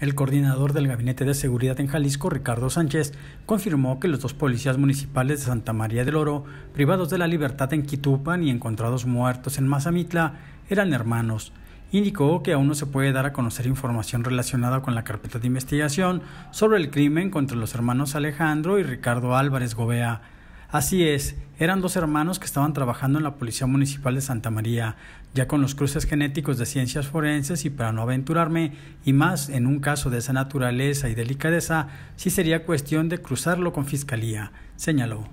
El coordinador del Gabinete de Seguridad en Jalisco, Ricardo Sánchez, confirmó que los dos policías municipales de Santa María del Oro, privados de la libertad en Quitupan y encontrados muertos en Mazamitla, eran hermanos. Indicó que aún no se puede dar a conocer información relacionada con la carpeta de investigación sobre el crimen contra los hermanos Alejandro y Ricardo Álvarez Gobea. Así es, eran dos hermanos que estaban trabajando en la Policía Municipal de Santa María, ya con los cruces genéticos de ciencias forenses y para no aventurarme, y más en un caso de esa naturaleza y delicadeza, sí sería cuestión de cruzarlo con Fiscalía, señaló.